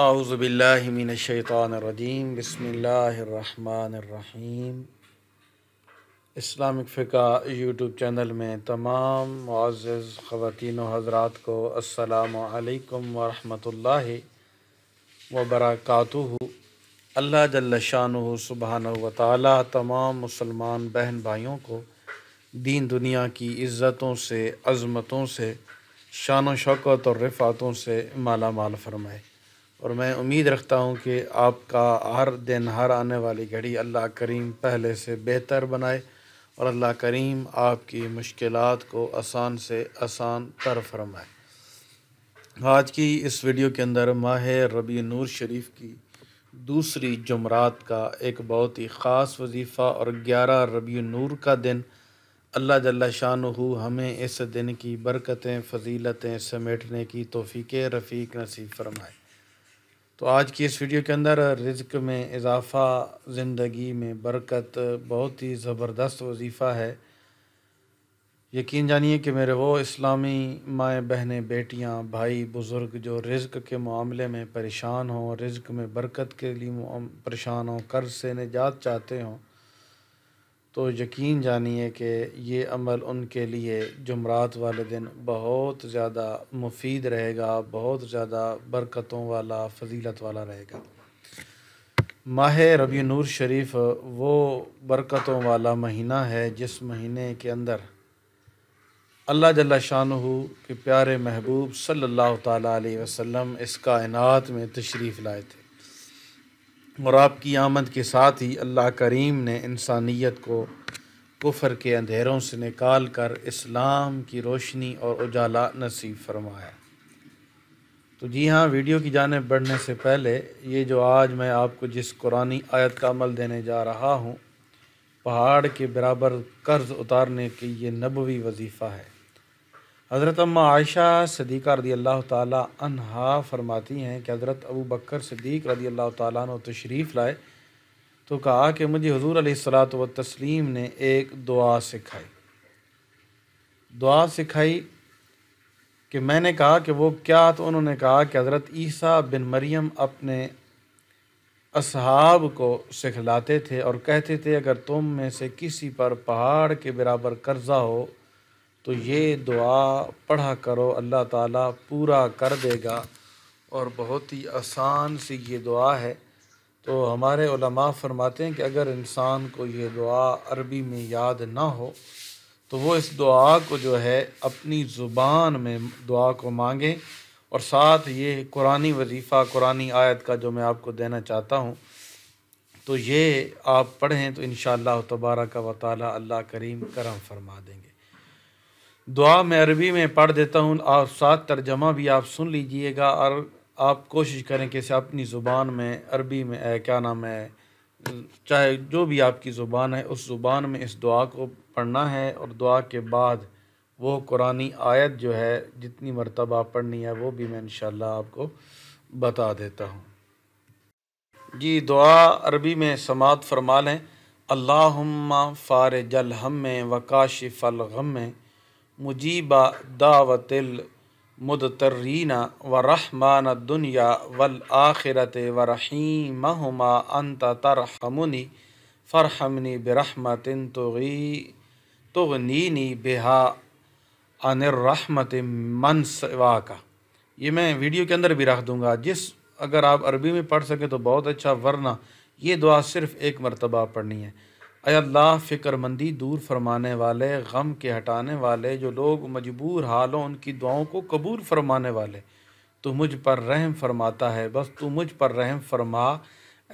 आउज़बिल्लिमिनशैतानरजीम बसमीम Islamic फ़िका YouTube channel में तमाम मज़ज़ ख़वान हज़रात को असलकम वरहमल वबरक अल्लाह जल्ल सुबहान वाली तमाम मुसलमान बहन भाइयों को दीन दुनिया की इज़्ज़तों से अज़मतों से शान शौकत और रफ़ातों से माला माल फरमाए और मैं उम्मीद रखता हूँ कि आपका हर दिन हर आने वाली घड़ी अल्लाह करीम पहले से बेहतर बनाए और अल्लाह करीम आपकी मुश्किल को आसान से आसान तर फरमाए आज की इस वीडियो के अंदर माह रबी नूर शरीफ की दूसरी जमरात का एक बहुत ही ख़ास वजीफ़ा और ग्यारह रबी नूर का दिन अल्लाह जल्ला शान हमें इस दिन की बरकतें फजीलतें समेटने की तोफ़ी रफ़ीक नसीब फरमाए तो आज की इस वीडियो के अंदर रिज्क में इजाफ़ा ज़िंदगी में बरकत बहुत ही ज़बरदस्त वजीफ़ा है यकीन जानिए कि मेरे वो इस्लामी माएँ बहनें बेटियाँ भाई बुज़ुर्ग जो रिज्क के मामले में परेशान हों रिज्क में बरकत के लिए परेशान हों कर्ज से निजात चाहते हों तो यकीन जानिए कि ये अमल उनके लिए जुमरात वाले दिन बहुत ज़्यादा मुफीद रहेगा बहुत ज़्यादा बरकतों वाला फजीलत वाला रहेगा माह रबी नूर शरीफ वो बरकतों वाला महीना है जिस महीने के अंदर अल्लाह जल्ला शाह के प्यारे महबूब सल्लल्लाहु अलैहि वसल्लम इस कायनात में तशरीफ़ लाए थे और आपकी आमद के साथ ही अल्लाह करीम ने इंसानियत को कुफर के अंधेरों से निकाल कर इस्लाम की रोशनी और उजाला नसीब फरमाया तो जी हाँ वीडियो की जानब बढ़ने से पहले ये जो आज मैं आपको जिस कुरानी आयत का अमल देने जा रहा हूँ पहाड़ के बराबर कर्ज़ उतारने की ये नबवी वजीफ़ा है हज़रत अम्मा आयशा सदीक़ा रदी अल्लाह तहा फरमाती हैं कि हज़रत अबू बकर सदीक़ रदी अल्लाह तशरीफ़ लाए तो कहा कि मुझे हजूर अलसलात व तस्लीम ने एक दुआ सिखाई दुआ सिखाई कि मैंने कहा कि वो क्या तो उन्होंने कहा कि हज़रत ईसा बिन मरियम अपने असहाब को सिखलाते थे और कहते थे अगर तुम में से किसी पर पहाड़ के बराबर कर्जा हो तो ये दुआ पढ़ा करो अल्लाह ताला पूरा कर देगा और बहुत ही आसान सी ये दुआ है तो हमारे उलमा फरमाते हैं कि अगर इंसान को ये दुआ अरबी में याद ना हो तो वो इस दुआ को जो है अपनी ज़ुबान में दुआ को मांगे और साथ ये कुरानी वजीफ़ा कुरानी आयत का जो मैं आपको देना चाहता हूँ तो ये आप पढ़ें तो इन तबारक का वाली अल्लाह करीम करम फरमा देंगे दुआ मैं अरबी में पढ़ देता हूँ और साथ तर्जमा भी आप सुन लीजिएगा और आप कोशिश करें कि अपनी ज़ुबान में अरबी में है क्या नाम है चाहे जो भी आपकी ज़ुबान है उस ज़ुबान में इस दुआ को पढ़ना है और दुआ के बाद वो कुरानी आयत जो है जितनी मरतबा पढ़नी है वो भी मैं इन आपको बता देता हूँ जी दुआ अरबी में समात फरमा लें फ़ार जल हम में वकाशिफ़ल गम में मुजीबा दावतिल मुदतरीना व रहमान दुनिया वल आखिरत व रहीमहुमा अंत तरहमुनि फ़रहमनी बरहमतिन तुगी तुगनीनी बेहा अनहमत मन सवा का ये मैं वीडियो के अंदर भी रख दूँगा जिस अगर आप अरबी में पढ़ सकें तो बहुत अच्छा वरना ये दुआ सिर्फ़ एक मरतबा पढ़नी है अल्लाह फ़िक्रमंदी दूर फरमाने वाले गम के हटाने वाले जो लोग मजबूर हालों उनकी दुआओं को कबूल फरमाने वाले तो मुझ पर रहम फरमाता है बस तू मुझ पर रहम फरमा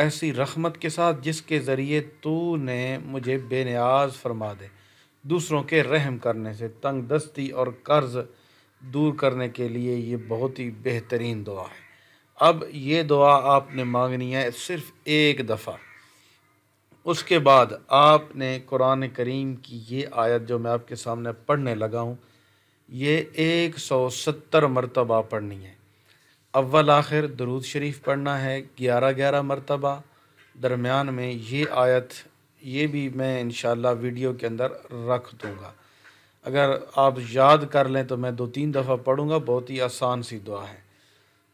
ऐसी रखमत के साथ जिसके ज़रिए तू ने मुझे बेनियाज फरमा दे दूसरों के रहम करने से तंग दस्ती और कर्ज़ दूर करने के लिए ये बहुत ही बेहतरीन दुआ है अब ये दुआ आपने मांगनी है सिर्फ़ एक दफ़ा उसके बाद आपने कुरान करीम की ये आयत जो मैं आपके सामने पढ़ने लगा हूँ ये एक सौ सत्तर मरतबा पढ़नी है अव्वल आखिर दरूद शरीफ पढ़ना है ग्यारह ग्यारह मरतबा दरमियान में ये आयत ये भी मैं इन वीडियो के अंदर रख दूँगा अगर आप याद कर लें तो मैं दो तीन दफ़ा पढ़ूँगा बहुत ही आसान सी दुआ है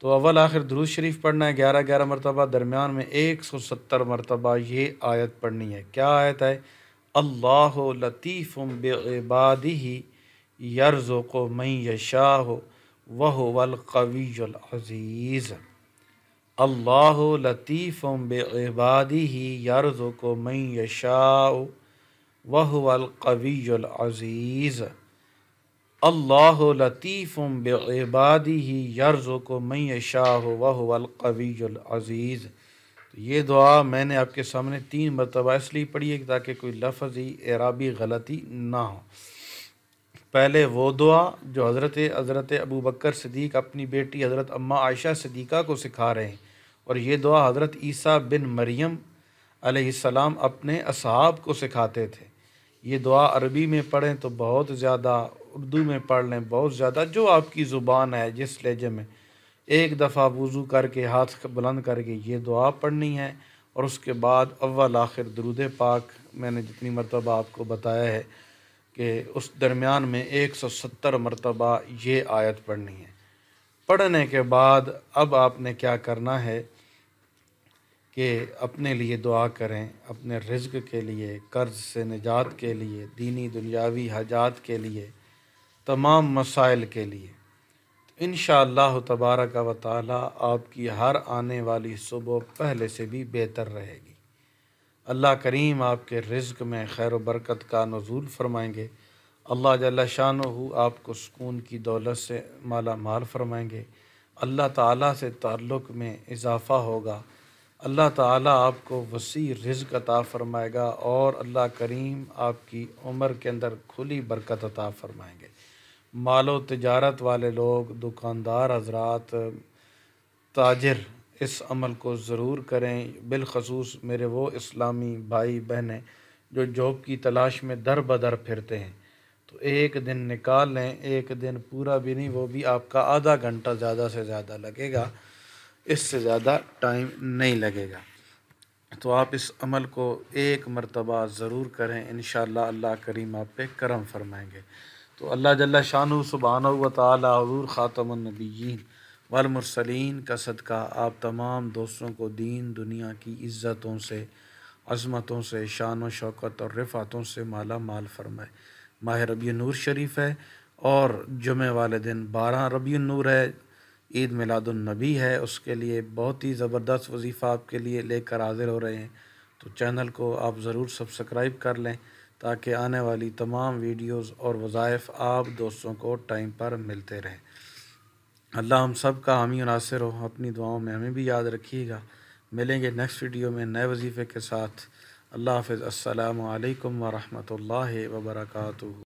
तो अवल आखिर दरूज शरीफ पढ़ना है ग्यारह ग्यारह मरतबा दरमियान में एक सौ सत्तर मरतबा ये आयत पढ़नी है क्या आयत है अल्लाह लतीफ़ बेबादी ही यर्ज़ को मई यशाह वह वलकवीज़ अल्लाह लतीफ़ बेबादी ही यर्ज़ को मई यशाह वह वलकवीज़ अल्लाह लतीफ़ुम बेबादी ही यर्ज़ो को मैं शाह वहवलकवीज़ तो ये दुआ मैंने आपके सामने तीन मरतबा इसलिए पढ़ी है ताकि कोई लफजी एराबी गलती ना हो पहले वो दुआ जो हज़रत हज़रत अबू बकर सदीक अपनी बेटी हज़रत अम्मा आयशा सदीक़ा को सिखा रहे हैं और ये दुआ हज़रत ईसा बिन मरियम अलैहिस्सलाम अपने असहाब को सिखाते थे ये दुआ अरबी में पढ़ें तो बहुत ज़्यादा उर्दू में पढ़ लें बहुत ज़्यादा जो आपकी ज़ुबान है जिस लहजे में एक दफ़ा वज़ू करके हाथ बुलंद करके ये दुआ पढ़नी है और उसके बाद अव्वल आखिर दरुद पाक मैंने जितनी मरतबा आपको बताया है कि उस दरमियान में एक सौ सत्तर मरतबा ये आयत पढ़नी है पढ़ने के बाद अब आपने क्या करना है कि अपने लिए दुआ करें अपने रिज्क के लिए कर्ज से निजात के लिए दीनी दुनियावी हजात के लिए तमाम मसाइल के लिए तो इन तबारक व ताली आपकी हर आने वाली सुबह पहले से भी बेहतर रहेगी अल्लाह करीम आपके रिज्क में खैर बरकत का नजूल फरमाएंगे अल्लाह जला शान आपको सुकून की दौलत से माला माल फरमाएंगे अल्लाह ताला से ताल्लुक़ में इजाफ़ा होगा अल्लाह ताला आपको वसी रिज्क अता फ़रमाएगा और अल्लाह करीम आपकी उम्र के अंदर खुली बरकत अता फ़रमाएंगे मालो तजारत वाले लोग दुकानदार हजरात ताजर इस अमल को ज़रूर करें बिलखसूस मेरे वो इस्लामी भाई बहनें जो जॉब की तलाश में दर बदर फिरते हैं तो एक दिन निकाल लें एक दिन पूरा भी नहीं वो भी आपका आधा घंटा ज़्यादा से ज़्यादा लगेगा इससे ज़्यादा टाइम नहीं लगेगा तो आप इस अमल को एक मरतबा ज़रूर करें इन अल्लाह करीम आप पे करम फरमाएंगे तो अल्लाह जल्ला शाह सुबहान व ख़ातमनबीन वलमरसलिन का सदका आप तमाम दोस्तों को दीन दुनिया की इज़्ज़तों से अजमतों से शान व शौकत और रफ़ातों से माला माल फरमाए माह रबी नूर शरीफ है और जुमे वाले दिन बारह रबी नूर है ईद मिलादुलनबी है उसके लिए बहुत ही ज़बरदस्त वजीफ़ा आपके लिए लेकर हाजिर हो रहे हैं तो चैनल को आप ज़रूर सब्सक्राइब कर लें ताकि आने वाली तमाम वीडियोस और वज़ाइफ आप दोस्तों को टाइम पर मिलते रहें अल्लाह हम सब का हामी नासिर हो अपनी दुआओं में हमें भी याद रखिएगा मिलेंगे नेक्स्ट वीडियो में नए वजीफ़े के साथ अल्लाह हाफ़ अल्लाम वरहमल वर्का